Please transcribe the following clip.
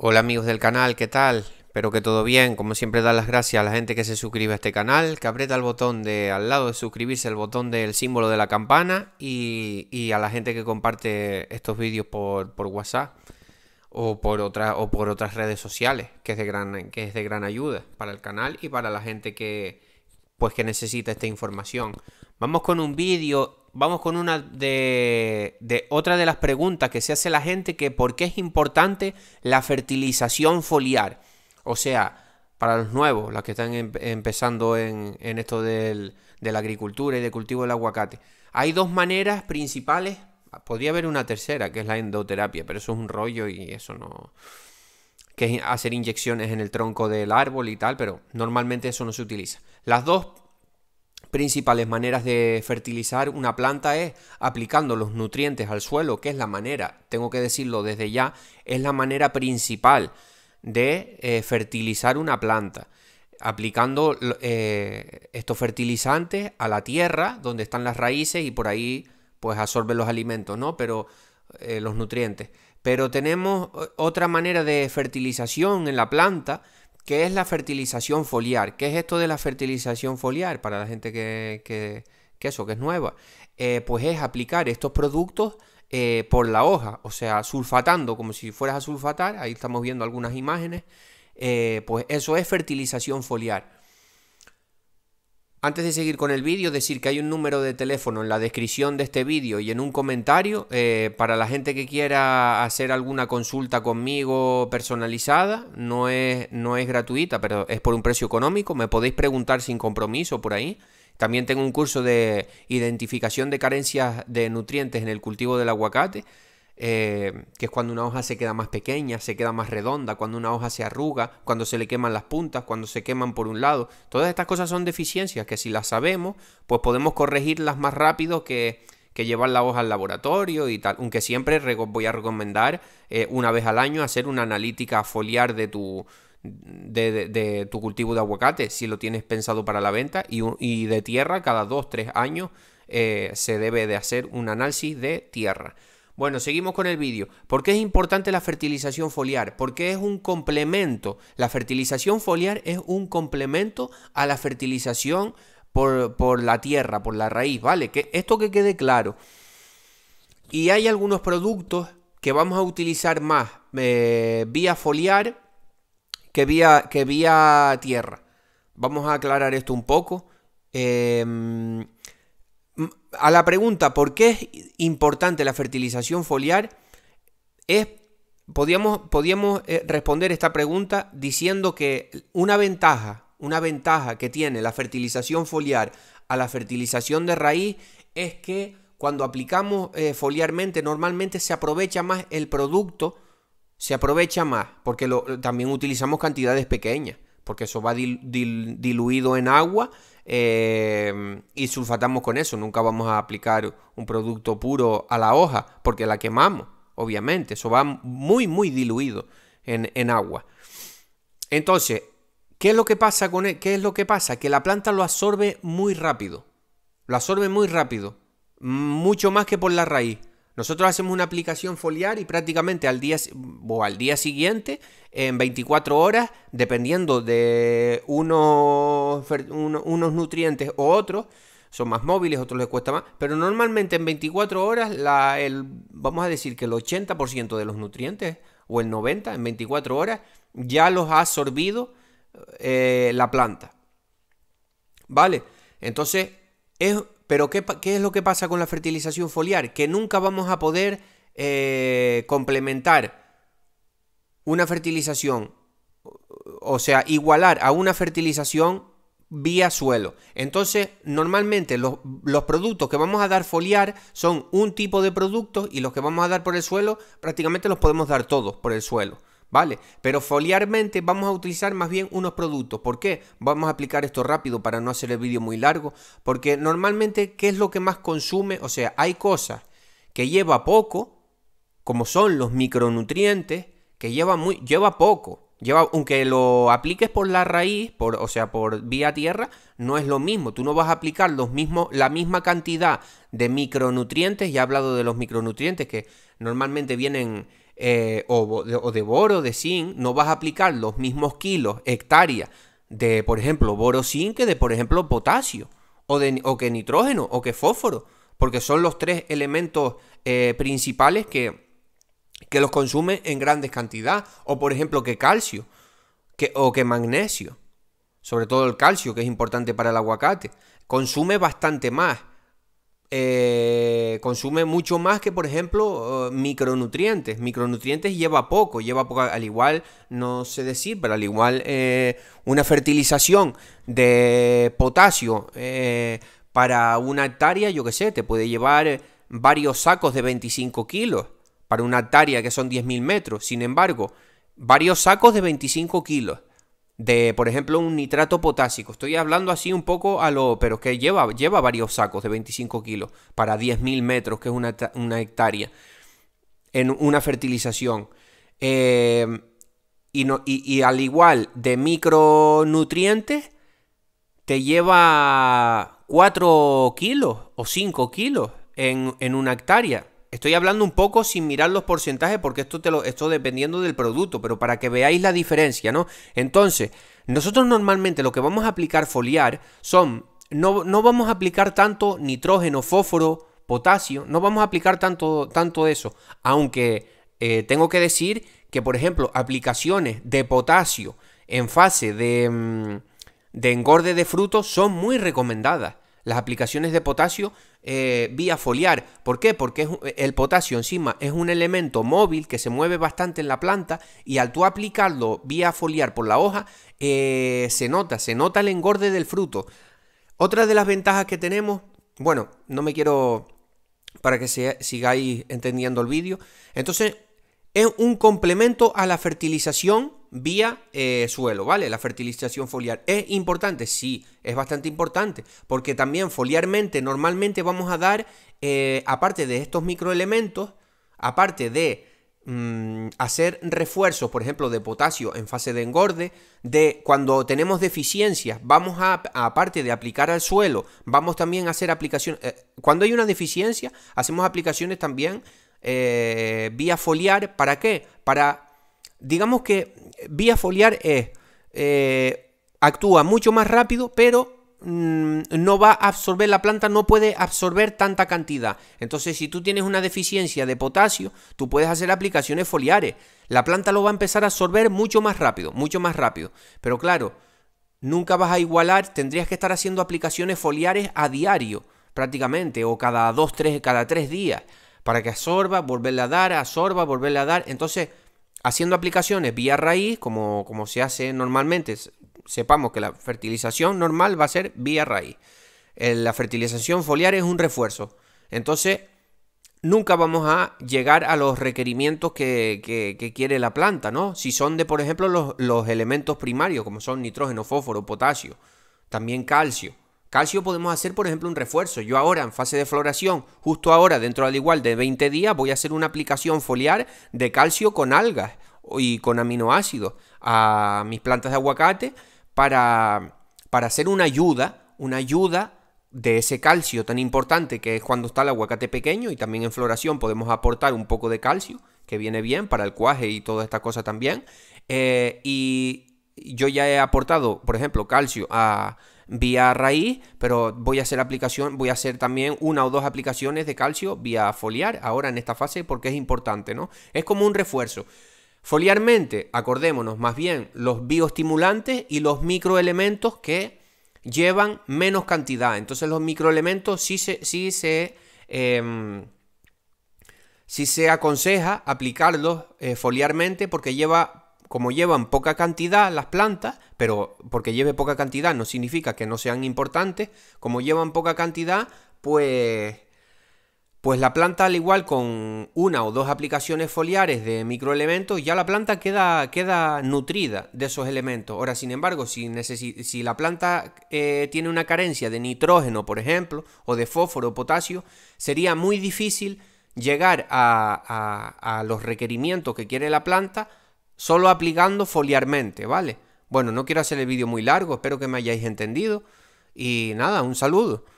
Hola amigos del canal, ¿qué tal? Espero que todo bien, como siempre dar las gracias a la gente que se suscribe a este canal, que aprieta el botón de al lado de suscribirse, el botón del símbolo de la campana y, a la gente que comparte estos vídeos por, WhatsApp o por, o por otras redes sociales, que es, de gran, que es de gran ayuda para el canal y para la gente que, pues, que necesita esta información. Vamos con un vídeo vamos con una de, otra de las preguntas que se hace la gente, que por qué es importante la fertilización foliar. O sea, para los nuevos, las que están empezando en, esto de la agricultura y de cultivo del aguacate. Hay dos maneras principales, podría haber una tercera, que es la endoterapia, pero eso es un rollo y eso no que es hacer inyecciones en el tronco del árbol y tal, pero normalmente eso no se utiliza. Las dos principales maneras de fertilizar una planta es aplicando los nutrientes al suelo, que es la manera, tengo que decirlo desde ya, es la manera principal de eh, fertilizar una planta. Aplicando eh, estos fertilizantes a la tierra, donde están las raíces y por ahí pues absorben los alimentos, ¿no? Pero eh, los nutrientes. Pero tenemos otra manera de fertilización en la planta, ¿Qué es la fertilización foliar? ¿Qué es esto de la fertilización foliar para la gente que, eso, que es nueva? Eh, pues es aplicar estos productos eh, por la hoja, o sea, sulfatando, como si fueras a sulfatar, ahí estamos viendo algunas imágenes, eh, pues eso es fertilización foliar. Antes de seguir con el vídeo, decir que hay un número de teléfono en la descripción de este vídeo y en un comentario eh, para la gente que quiera hacer alguna consulta conmigo personalizada. No es, no es gratuita, pero es por un precio económico. Me podéis preguntar sin compromiso por ahí. También tengo un curso de identificación de carencias de nutrientes en el cultivo del aguacate. Eh, que es cuando una hoja se queda más pequeña, se queda más redonda, cuando una hoja se arruga, cuando se le queman las puntas, cuando se queman por un lado. Todas estas cosas son deficiencias que si las sabemos, pues podemos corregirlas más rápido que, que llevar la hoja al laboratorio y tal. Aunque siempre voy a recomendar eh, una vez al año hacer una analítica foliar de tu, cultivo de aguacate, si lo tienes pensado para la venta, y, de tierra cada 2-3 años eh, se debe de hacer un análisis de tierra. Bueno, seguimos con el vídeo. ¿Por qué es importante la fertilización foliar? Porque es un complemento. La fertilización foliar es un complemento a la fertilización por, la tierra, por la raíz, ¿vale? Que esto que quede claro. Y hay algunos productos que vamos a utilizar más eh, vía foliar que vía, que vía tierra. Vamos a aclarar esto un poco. Em, a la pregunta por qué es importante la fertilización foliar, es, podíamos, eh, responder esta pregunta diciendo que una ventaja, una ventaja que tiene la fertilización foliar a la fertilización de raíz es que cuando aplicamos eh, foliarmente normalmente se aprovecha más el producto, se aprovecha más, porque también utilizamos cantidades pequeñas, porque eso va diluido en agua, Em, y sulfatamos con eso. Nunca vamos a aplicar un producto puro a la hoja porque la quemamos, obviamente. Eso va muy, muy diluido en, en agua. Entonces, ¿qué es lo que pasa con e-, ¿Qué es lo que pasa? Que la planta lo absorbe muy rápido. Lo absorbe muy rápido. Mucho más que por la raíz. Nosotros hacemos una aplicación foliar y prácticamente al día o al día siguiente, en 24 horas, dependiendo de unos, unos nutrientes o otros, son más móviles, otros les cuesta más, pero normalmente en 24 horas, vamos a decir que el 80% de los nutrientes o el 90% en 24 horas ya los ha absorbido eh, la planta. ¿Vale? Entonces, es pero ¿qué, es lo que pasa con la fertilización foliar? Que nunca vamos a poder eh, complementar una fertilización, o sea, igualar a una fertilización vía suelo. Entonces, normalmente los, los, productos que vamos a dar foliar son un tipo de productos y los que vamos a dar por el suelo prácticamente los podemos dar todos por el suelo. ¿vale? Pero foliarmente vamos a utilizar más bien unos productos. ¿Por qué? Vamos a aplicar esto rápido para no hacer el vídeo muy largo, porque normalmente, ¿qué es lo que más consume? O sea, hay cosas que lleva poco, como son los micronutrientes, que lleva, muy, lleva poco. Lleva, aunque lo apliques por la raíz, por, o sea, por vía tierra, no es lo mismo. Tú no vas a aplicar los mismos, la misma cantidad de micronutrientes. Ya he hablado de los micronutrientes que normalmente vienen eh, o, de, de, boro, de zinc, no vas a aplicar los mismos kilos, hectáreas de, por ejemplo, boro zinc que de, por ejemplo, potasio, o, de, que nitrógeno, o que fósforo, porque son los tres elementos eh, principales que, que los consume en grandes cantidades, o por ejemplo que calcio, que, o que magnesio, sobre todo el calcio, que es importante para el aguacate, consume bastante más eh, consume mucho más que, por ejemplo, eh, micronutrientes. Micronutrientes lleva poco, lleva poco, al igual, no sé decir, pero al igual eh, una fertilización de potasio para una hectárea, yo qué sé, te puede llevar varios sacos de 25 kilos para una hectárea que son 10.000 metros. Sin embargo, varios sacos de 25 kilos de, por ejemplo, un nitrato potásico. Estoy hablando así un poco a lo... pero que lleva, lleva varios sacos de 25 kilos para 10.000 metros, que es una, hectárea, en una fertilización. Em, y, y, al igual de micronutrientes, te lleva 4 kilos o 5 kilos en, en, una hectárea. Estoy hablando un poco sin mirar los porcentajes porque esto, te lo, estoy dependiendo del producto, pero para que veáis la diferencia, ¿no? Entonces, nosotros normalmente lo que vamos a aplicar foliar son, no, no vamos a aplicar tanto nitrógeno, fósforo, potasio, no vamos a aplicar tanto, tanto eso, aunque eh, tengo que decir que, por ejemplo, aplicaciones de potasio en fase de, mm, de engorde de frutos son muy recomendadas. Las aplicaciones de potasio eh, vía foliar. ¿Por qué? Porque eh, el potasio encima es un elemento móvil que se mueve bastante en la planta y al tú aplicarlo vía foliar por la hoja, eh, se nota, se nota el engorde del fruto. Otra de las ventajas que tenemos, bueno, no me quiero para que se, sigáis entendiendo el vídeo. Entonces, es un complemento a la fertilización vía eh, suelo, ¿vale? La fertilización foliar. ¿Es importante? Sí, es bastante importante, porque también foliarmente normalmente vamos a dar, eh, aparte de estos microelementos, aparte de mm, hacer refuerzos, por ejemplo, de potasio en fase de engorde, de cuando tenemos deficiencias, vamos a, aparte de aplicar al suelo, vamos también a hacer aplicaciones, eh, cuando hay una deficiencia, hacemos aplicaciones también vía foliar, ¿para qué? Para digamos que vía foliar es, eh, actúa mucho más rápido, pero mm, no va a absorber la planta, no puede absorber tanta cantidad. Entonces, si tú tienes una deficiencia de potasio, tú puedes hacer aplicaciones foliares. La planta lo va a empezar a absorber mucho más rápido, mucho más rápido. Pero claro, nunca vas a igualar, tendrías que estar haciendo aplicaciones foliares a diario, prácticamente, o cada dos, tres, cada tres días, para que absorba, volverle a dar, absorba, volverle a dar. Entonces, haciendo aplicaciones vía raíz, como, como se hace normalmente, sepamos que la fertilización normal va a ser vía raíz. La fertilización foliar es un refuerzo. Entonces, nunca vamos a llegar a los requerimientos que, que, quiere la planta, ¿no? Si son de, por ejemplo, los, los, elementos primarios, como son nitrógeno, fósforo, potasio, también calcio. Calcio podemos hacer, por ejemplo, un refuerzo. Yo ahora, en fase de floración, justo ahora, dentro al igual de 20 días, voy a hacer una aplicación foliar de calcio con algas y con aminoácidos a mis plantas de aguacate para, para hacer una ayuda, una ayuda de ese calcio tan importante que es cuando está el aguacate pequeño y también en floración podemos aportar un poco de calcio que viene bien para el cuaje y toda esta cosa también. Eh, y yo ya he aportado, por ejemplo, calcio a vía raíz, pero voy a hacer aplicación, voy a hacer también una o dos aplicaciones de calcio vía foliar ahora en esta fase porque es importante, ¿no? Es como un refuerzo. Foliarmente, acordémonos más bien los bioestimulantes y los microelementos que llevan menos cantidad. Entonces los microelementos sí se, sí se, em, se aconseja aplicarlos eh, foliarmente porque lleva como llevan poca cantidad las plantas, pero porque lleve poca cantidad no significa que no sean importantes, como llevan poca cantidad, pues pues la planta al igual con una o dos aplicaciones foliares de microelementos, ya la planta queda, queda nutrida de esos elementos. Ahora, sin embargo, si, si la planta eh, tiene una carencia de nitrógeno, por ejemplo, o de fósforo o potasio, sería muy difícil llegar a los requerimientos que quiere la planta solo aplicando foliarmente, ¿vale? Bueno, no quiero hacer el vídeo muy largo, espero que me hayáis entendido y nada, un saludo.